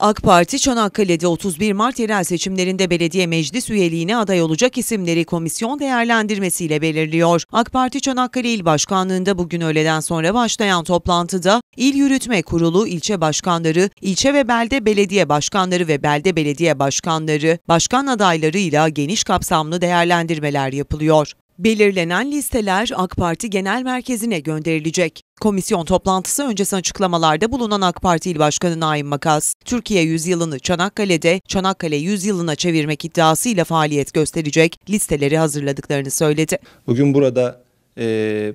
AK Parti Çanakkale'de 31 Mart yerel seçimlerinde belediye meclis üyeliğine aday olacak isimleri komisyon değerlendirmesiyle belirliyor. AK Parti Çanakkale İl Başkanlığı'nda bugün öğleden sonra başlayan toplantıda İl Yürütme Kurulu, ilçe başkanları, ilçe ve belde belediye başkanları ve belde belediye başkanları, başkan adaylarıyla geniş kapsamlı değerlendirmeler yapılıyor. Belirlenen listeler AK Parti Genel Merkezi'ne gönderilecek. Komisyon toplantısı öncesi açıklamalarda bulunan AK Parti İl Başkanı Naim Makas, Türkiye yüzyılını Çanakkale'de Çanakkale yüzyılına çevirmek iddiasıyla faaliyet gösterecek listeleri hazırladıklarını söyledi. Bugün burada e,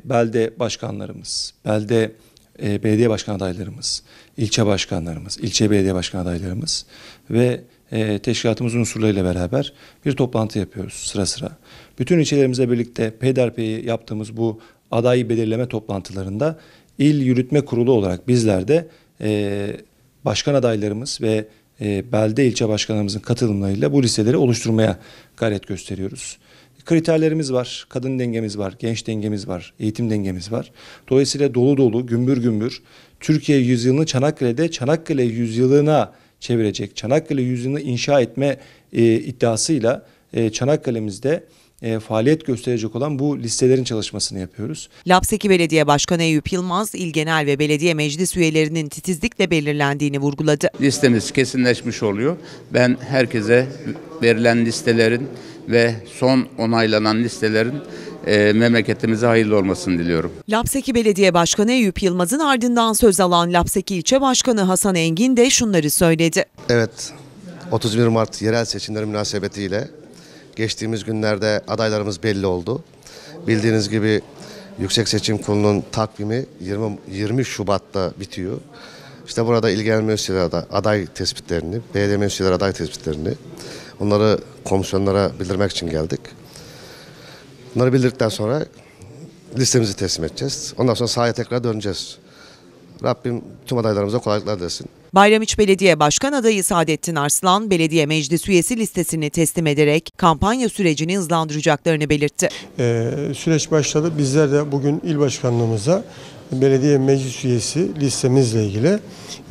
belde başkanlarımız, belde e, belediye başkan adaylarımız, ilçe başkanlarımız, ilçe belediye başkan adaylarımız ve e, teşkilatımız unsurlarıyla beraber bir toplantı yapıyoruz sıra sıra. Bütün ilçelerimizle birlikte peyderpey yaptığımız bu adayı belirleme toplantılarında il yürütme kurulu olarak bizler de e, başkan adaylarımız ve e, belde ilçe başkanlarımızın katılımlarıyla bu listeleri oluşturmaya gayret gösteriyoruz. Kriterlerimiz var, kadın dengemiz var, genç dengemiz var, eğitim dengemiz var. Dolayısıyla dolu dolu, gümbür gümbür Türkiye yüzyılını Çanakkale'de, Çanakkale yüzyılına çevirecek. Çanakkale yüzyılını inşa etme e, iddiasıyla e, Çanakkale'mizde e, faaliyet gösterecek olan bu listelerin çalışmasını yapıyoruz. Lapseki Belediye Başkanı Eyüp Yılmaz, İl Genel ve Belediye Meclis üyelerinin titizlikle belirlendiğini vurguladı. Listemiz kesinleşmiş oluyor. Ben herkese verilen listelerin ve son onaylanan listelerin e, memleketimize hayırlı olmasını diliyorum. Lapseki Belediye Başkanı Eyüp Yılmaz'ın ardından söz alan Lapseki İlçe Başkanı Hasan Engin de şunları söyledi. Evet 31 Mart yerel seçimleri münasebetiyle geçtiğimiz günlerde adaylarımız belli oldu. Bildiğiniz gibi Yüksek Seçim Kurulu'nun takvimi 20, 20 Şubat'ta bitiyor. İşte burada ilgilenen müesseseler aday, aday tespitlerini, BDM müesseseler aday tespitlerini Onları komisyonlara bildirmek için geldik. Bunları bildirdikten sonra listemizi teslim edeceğiz. Ondan sonra sahaya tekrar döneceğiz. Rabbim tüm adaylarımıza kolaylıklar desin. Bayramiç Belediye Başkan adayı Saadettin Arslan, belediye meclis üyesi listesini teslim ederek kampanya sürecini hızlandıracaklarını belirtti. Ee, süreç başladı. Bizler de bugün il başkanlığımıza belediye meclis üyesi listemizle ilgili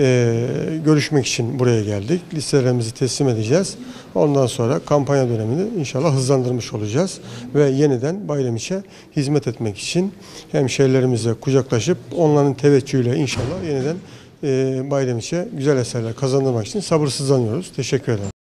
e, görüşmek için buraya geldik. Listelerimizi teslim edeceğiz. Ondan sonra kampanya dönemini inşallah hızlandırmış olacağız. Ve yeniden Bayramiç'e hizmet etmek için hemşehrilerimizle kucaklaşıp onların teveccühüyle inşallah yeniden ee, Bayramiş'e güzel eserler kazandırmak için sabırsızlanıyoruz. Teşekkür ederim.